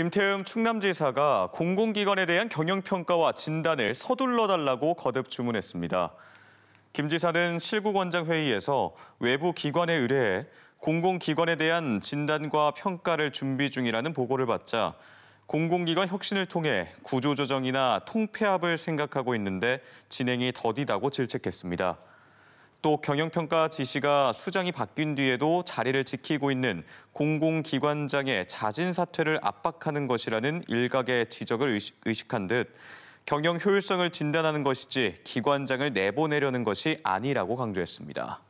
김태흠 충남지사가 공공기관에 대한 경영평가와 진단을 서둘러 달라고 거듭 주문했습니다. 김 지사는 실국원장 회의에서 외부 기관에 의뢰해 공공기관에 대한 진단과 평가를 준비 중이라는 보고를 받자 공공기관 혁신을 통해 구조조정이나 통폐합을 생각하고 있는데 진행이 더디다고 질책했습니다. 또 경영평가 지시가 수장이 바뀐 뒤에도 자리를 지키고 있는 공공기관장의 자진 사퇴를 압박하는 것이라는 일각의 지적을 의식한 듯 경영 효율성을 진단하는 것이지 기관장을 내보내려는 것이 아니라고 강조했습니다.